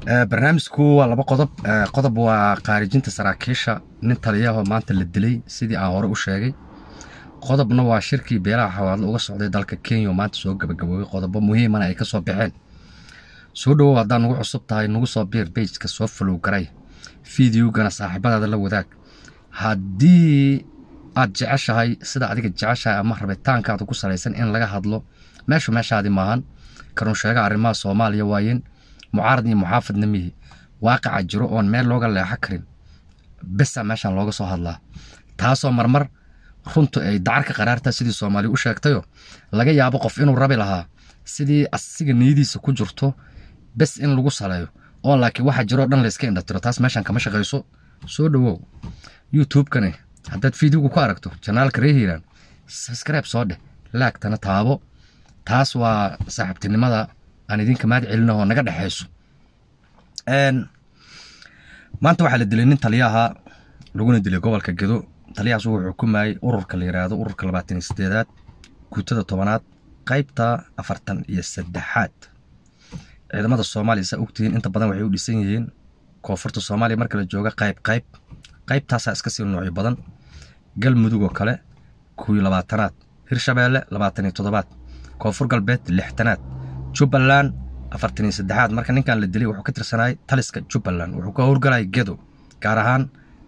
Eh, barnaamijku waa laba qodob eh, qodob waa khaarijinta saraakiisha nin taliyaho maanta la dilay sidii aan hore u sheegay qodobna waa shirkii beelaha xawaadlo uga socday dalka kenya maanta soo gabagaboobay qodobo muhiimana ah ay ka soo baxeen soo dhowow haddaad nagu cusub tahay nagu soo biir bejka soo falowgaray garay fideogana saaxiibadaada la wadaag haddii aad jeceshahay sida adiga jeceshahay ama rabitaankaada ku salaysan in laga hadlo meeshu meeshaadi maahan karunsheega sheega arrimaha soomaaliya waayeen mucaaradniyo muxaafadnimihii mihi jiro oon meel looga leexo karin besa meeshaan looga soo hadlaa taasoo marmar runtu ay dacarka qaraartaa sidii soomaali u sheegtayo laga yaabo qof inuu rabi lahaa sidii asiga niyadiisa ku jirto bes in lagu saleeyo oo laakiin waxa jiroo dhan layska indhatiro taas meeshaan kama shaqayso soo dhowow youtube haddaad fiidiyogu ku aragto janaalka reer hiiraan soo dheh laagtana taabo taas waa saaxiibtinimada aan idinka mahad celinahoo naga dhexeyso maanta waxaa la dilay nin taliyaha laguna dilay gobolka gedo taliyahaas wuxuu xukumayay ururka la yidhaahdo ururka labaatan iyo siddeedaad guutada tobanaad qaybta afartan iyo saddexaad ciidamada soomaaliya saa ogtihiin inta badan waxay u dhisan yihiin koonfurta soomaaliya marka la jooga qayb qayb qaybtaasaa iska sii noocyo badan galmudug oo kale kuwii labaatanaad hirshabeelle labaatan iyo toddobaad koonfur galbeed lixtanaad jubbaland afartan iyo saddexaad marka ninkan la dilay wuxuu ka tirsanay taliska jubbaland wuxuu ka howrgalay gedo gaar ahaan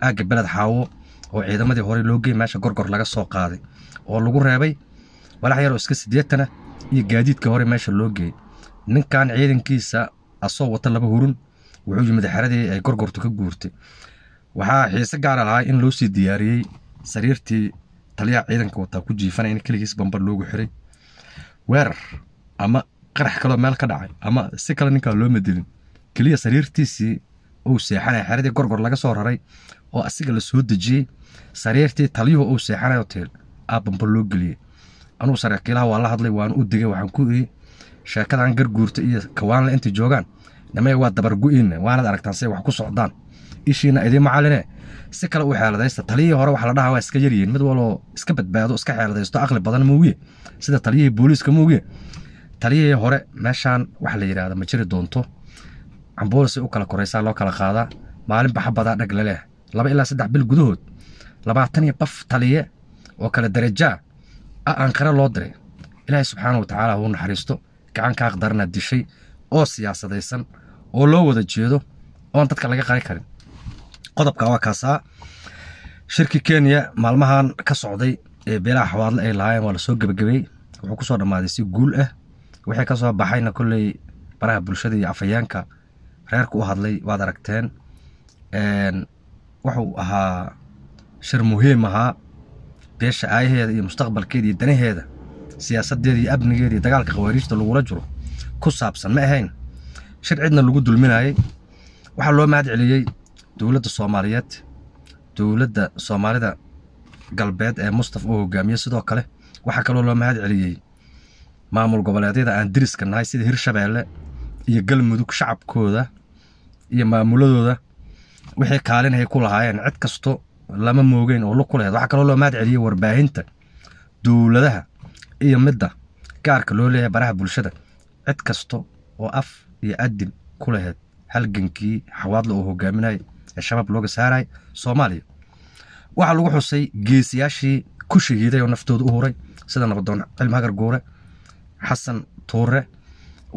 aagga beled xaawo oo ciidamadii horey loo geyy meesha gorgor laga soo qaaday oo lagu reebay walax yaroo iska siddeetana iyo gaadiidkii hore meesha loo geeyey ninkan ciidankiisa asoo wata laba hurun wuxuu yimid xeradii ay gorgortu ka guurtay waxaa xiise gaara ah lahaa in loo diyaariyey sariirtii taliyaha ciidanka wataa ku jiifanaya in keligiis bambar loogu xiray weerar ama qarax kaloo meel ka dhacay ama si kale ninkaa loo madelin keliya sariirtiisii uu seexanaya xeradii gorgor laga soo raray oo asiga la soo dejiyey sariirtii taliyuhu uu seexanayo tiil aabamba loo geliyey anugu saraakiilaha waa la hadlay waan u digay waxaan ku ii sheekadan garguurta iyo kawaanle intay joogaan nimaya waa dabargu'iinne waanad aragtaan say wax ku socdaan ishiina idiin macaline si kale u xeeladaysta taliyihii hore waxa la dhahaa waa iska yaryihiin mid waloo iska badbaado iska xeeladaysto aqli badan muugiye sida taliyihii booliiska muugiye taliyihii hore meeshaan waxa la yidhaahda ma jiri doonto cambuursay u kala koraysaa loo kala qaadaa maalin baxabadaa dhag laleh laba ilaa saddex bil gudahood labaatan iyo baf taliye oo kale darajaa a aanqare loo diray ilaahay subxaana watacaala tacaala huu naxariisto gacankaaq kaaq darana dishay oo siyaasadaysan oo loo wada jeedo oon dadka laga qari karin qodobka waa kaasaa shirkii kenya maalmahan ka socday ee beelaha xawaadle ay lahaayeen waa lasoo gebagabay wuxuu ku soo dhammaaday si guul ah wixii kasoo baxayna kolley baraha bulshada iyo afhayaanka reerka u hadlay waad aragteen wuxuu ahaa shir muhiim ahaa beesha aayaheeda iyo mustaqbalkeeda iyo danaheeda siyaasadeeda iyo abnigeeda iyo dagaalka khawaariijta lagula jiro ku saabsan ma ahayn shir cidna lagu dulminayay waxaa loo mahad celiyey dowladda soomaaliyeed dowladda soomaalida galbeed ee mustaf uu hogaamiyey sidoo kale waxaa kaloo loo mahad celiyey maamul goboleedyada aan deriska nahay sida hirshabeelle iyo galmudug shacabkooda iyo maamuladooda wixii kaalinhay ku lahaayeen cid kasto lama moogeyn oo lug ku laheyd waxaa kaloo loo mahad warbaahinta dowladaha iyo midda gaarka loo leeyahay baraha bulshada cid kasto oo af iyo adin ku laheyd halgankii xawaadla oo hogaaminayay ee shabaab looga saaray soomaaliya waxaa lagu xusay geesiyaashii ku shahiiday oo naftooda u huray sida nabadoon cilmi hagar guure xasan tuure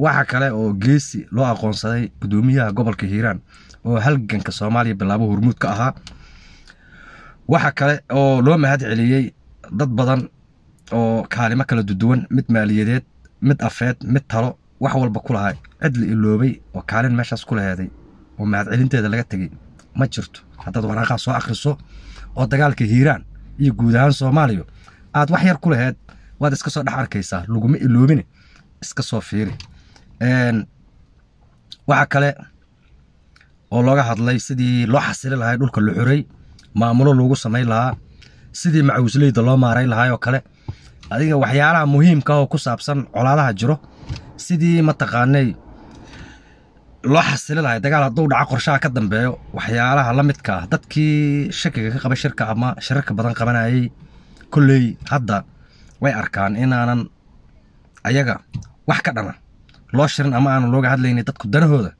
waxa kale oo geesi loo aqoonsaday gudoomiyaha gobolka hiiraan oo halganka soomaaliya bilaabo hormuud ka ahaa waxaa kale oo loo mahad celiyey dad badan oo kaalimo kala duduwan mid maaliyadeed mid afeed mid talo wax walba ku lahaa cid la iloobay oo kaalin meeshaas ku laheeday oo mahadcelinteeda laga tegey ma jirto haddaad waraaqaa soo akhriso oo dagaalka hiiraan iyo guud ahaan soomaaliya aad wax yar ku laheed waad iska soo dhex arkaysaa laguma iloobine iska soo fiiri waxa kale oo looga hadlay sidii loo xasili lahay dhulka la xorey maamulo loogu samayn lahaa sidii macawisleyda loo maaray lahaayoo kale adiga waxyaalaha ah oo ku saabsan colaadaha jiro sidii mataqaanay loo xasili lahay dagaal hadduu dhaca qorshaha ka dambeeyo waxyaalaha la midka ah, dadkii shakiga ka qaba shirka ama shirarka badan qabanayey kolley hadda way arkaan inaanan ayaga wax ka dhana loo shirin ama aanu looga hadlayna dadku danahooda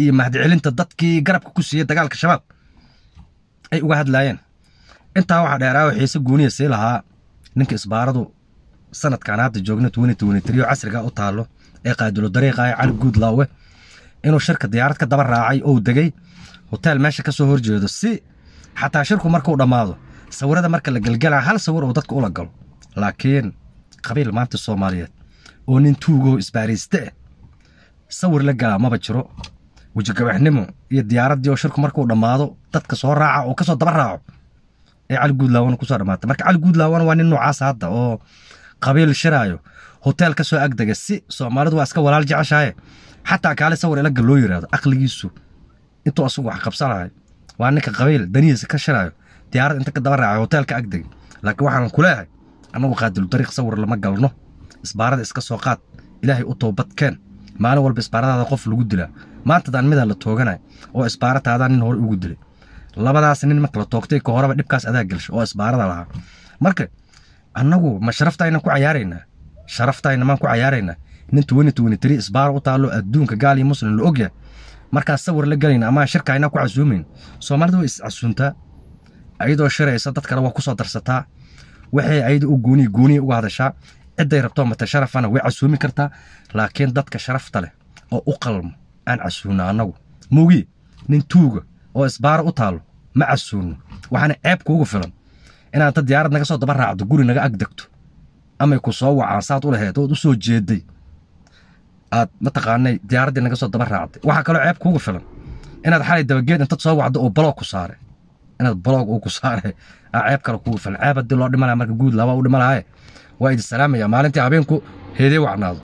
iyo mahadi dadkii garabka ku siiyey dagaalka shabaab ay uga hadlayeen intaa waxaa dheeraawo xiise guuniya sii lahaa ninka isbaaradu sanadkaan hadda joogna oo casriga u taallo ee qaadulo dariiqa ah ee cali guudlaawe inuu shirka diyaarad ka daba raacay ou degay hoteel meesha ka soo horjeedo si xataa shirku markuu dhammaado sawirada marka la gelgelaa hal sawir uu dadka ula galo laakiin qabiil maanta soomaaliyeed oo nin tuugo isbaaraysteeh sawir la gala maba jiro wejigabaxnimo iyo diyaaraddii oo shirku markuu dhammaado dadka soo raaca oo kasoo daba raaco ee cali guudlaawana kusoo dhammaatay marka cali guudlaawana waa nin noocaasa hadda oo qabiil shiraayo hoteel ka soo agdega si soomaalidu waa iska walaal jeceshaaye xataa kaale sawir ilaga loo yidhaahdo aqligiisu intuu asagu wax qabsanahay waa ninka qabiil danihiisa ka shiraayo diyaarad inta ka daba raaca hotel ka laakiin waxaan ku leehay anagu qaadilu dariiq sawir lama galno isbaarada iska soo qaad ilaahay u toobad keen maalin walba isbaaradaada qof lagu dilaa maantadaan midaa la tooganay oo isbaarataadaan nin hore ugu dilay labadaas nin marka la toogtay ka horeba dhibkaas adaa gelshay oo isbaarada lahaa marka annagu ma sharaftaynan ku cayaaraynaa sharaftayna maan ku cayaaraynaa nin tuwani tuwani u taalo adduunka gaal iyo muslim la ogyahay markaas sawir la galayna amaa shirka ku casuumayn soomaalida way iscasuuntaa ayadoo shiraysa dad kale waa ku darsataa waxay ayada u guuniy guuniya uga hadashaa ciday rabto mata sharafana way casuumi kartaa laakiin dadka sharafta leh oo u qalmo aan casuunno anagu muugiye nin tuuga oo isbaaro u taalo ma casuuno waxaana ceeb ugu filan inaanta diyaarad naga soo daba raacdo guri naga agdegto amay ku soo wacaan saad u laheed ood usoo jeeday aad mataqaanay diyaaraddii naga soo daba raacday waxaa kaloo ceebka ugu filan inaad xalay dabageed intaad soo wacdo oo balo ku saare inaad boloog uu ku saare ah, ceeb kale kuu fan ceeb haddii loo dhimanaya marka guud laba u dhimanaaye waa idin salaamaya maalintii habeenku heedee wacnaado